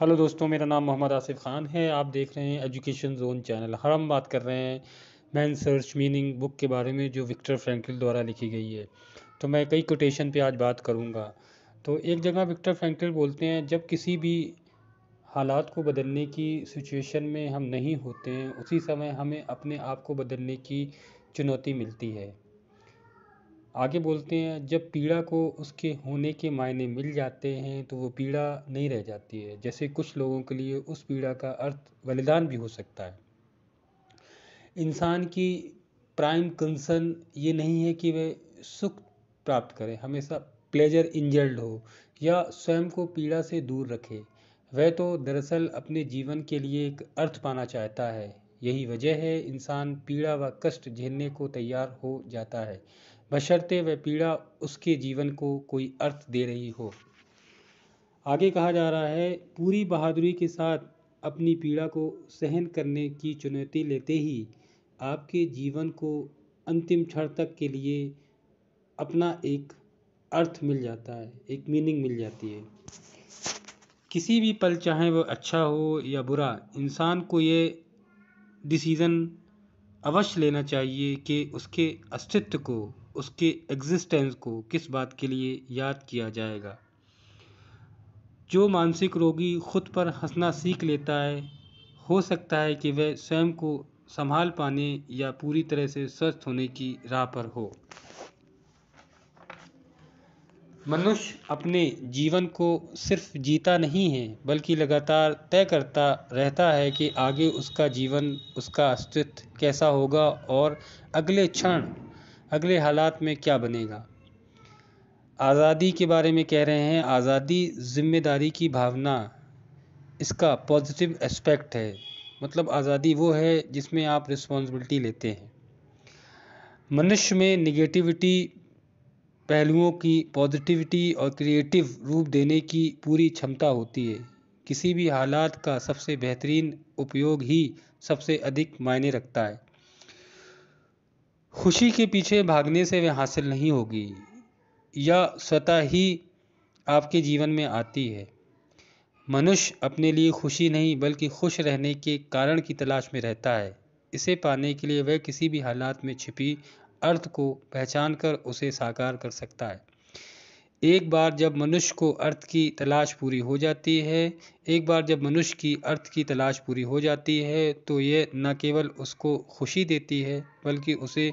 hello दोस्तों मेरा नाम मोहम्मद आसिफ ख़ान है आप देख रहे हैं एजुकेशन जोन चैनल हर हम बात कर रहे हैं मैन सर्च मीनिंग बुक के बारे में जो विक्टर फ्रैंकल द्वारा लिखी गई है तो मैं कई कोटेशन पे आज बात करूँगा तो एक जगह विक्टर फ्रैंकल बोलते हैं जब किसी भी हालात को बदलने की सिचुएशन में हम नहीं होते हैं उसी समय हमें अपने आप को बदलने की चुनौती मिलती है आगे बोलते हैं जब पीड़ा को उसके होने के मायने मिल जाते हैं तो वो पीड़ा नहीं रह जाती है जैसे कुछ लोगों के लिए उस पीड़ा का अर्थ बलिदान भी हो सकता है इंसान की प्राइम कंसर्न ये नहीं है कि वह सुख प्राप्त करे हमेशा प्लेजर इंजर्ड हो या स्वयं को पीड़ा से दूर रखे वह तो दरअसल अपने जीवन के लिए एक अर्थ पाना चाहता है यही वजह है इंसान पीड़ा व कष्ट झेलने को तैयार हो जाता है बशर्ते वह पीड़ा उसके जीवन को कोई अर्थ दे रही हो आगे कहा जा रहा है पूरी बहादुरी के साथ अपनी पीड़ा को सहन करने की चुनौती लेते ही आपके जीवन को अंतिम क्षण तक के लिए अपना एक अर्थ मिल जाता है एक मीनिंग मिल जाती है किसी भी पल चाहे वह अच्छा हो या बुरा इंसान को ये डिसीज़न अवश्य लेना चाहिए कि उसके अस्तित्व को उसके एग्जिस्टेंस को किस बात के लिए याद किया जाएगा जो मानसिक रोगी खुद पर हंसना सीख लेता है हो सकता है कि वह स्वयं को संभाल पाने या पूरी तरह से स्वस्थ होने की राह पर हो मनुष्य अपने जीवन को सिर्फ जीता नहीं है बल्कि लगातार तय करता रहता है कि आगे उसका जीवन उसका अस्तित्व कैसा होगा और अगले क्षण अगले हालात में क्या बनेगा आज़ादी के बारे में कह रहे हैं आज़ादी जिम्मेदारी की भावना इसका पॉजिटिव एस्पेक्ट है मतलब आज़ादी वो है जिसमें आप रिस्पॉन्सिबिलिटी लेते हैं मनुष्य में निगेटिविटी पहलुओं की पॉजिटिविटी और क्रिएटिव रूप देने की पूरी क्षमता होती है किसी भी हालात का सबसे बेहतरीन उपयोग ही सबसे अधिक मायने रखता है खुशी के पीछे भागने से वह हासिल नहीं होगी या स्वतः ही आपके जीवन में आती है मनुष्य अपने लिए खुशी नहीं बल्कि खुश रहने के कारण की तलाश में रहता है इसे पाने के लिए वह किसी भी हालात में छिपी अर्थ को पहचान कर उसे साकार कर सकता है एक बार जब मनुष्य को अर्थ की तलाश पूरी हो जाती है एक बार जब मनुष्य की अर्थ की तलाश पूरी हो जाती है तो यह न केवल उसको खुशी देती है बल्कि उसे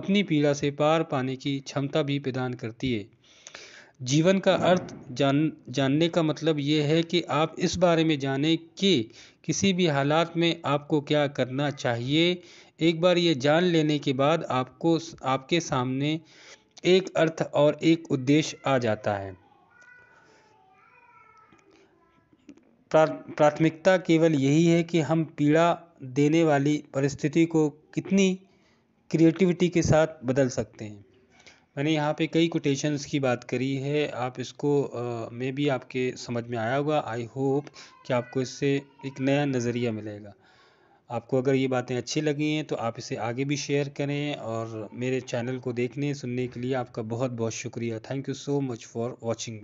अपनी पीड़ा से पार पाने की क्षमता भी प्रदान करती है जीवन का अर्थ जान जानने का मतलब ये है कि आप इस बारे में जानें कि किसी भी हालात में आपको क्या करना चाहिए एक बार ये जान लेने के बाद आपको आपके सामने एक अर्थ और एक उद्देश्य आ जाता है प्राथमिकता केवल यही है कि हम पीड़ा देने वाली परिस्थिति को कितनी क्रिएटिविटी के साथ बदल सकते हैं मैंने यहाँ पे कई कोटेशंस की बात करी है आप इसको मे भी आपके समझ में आया होगा आई होप कि आपको इससे एक नया नज़रिया मिलेगा आपको अगर ये बातें अच्छी लगी हैं तो आप इसे आगे भी शेयर करें और मेरे चैनल को देखने सुनने के लिए आपका बहुत बहुत शुक्रिया thank you so much for watching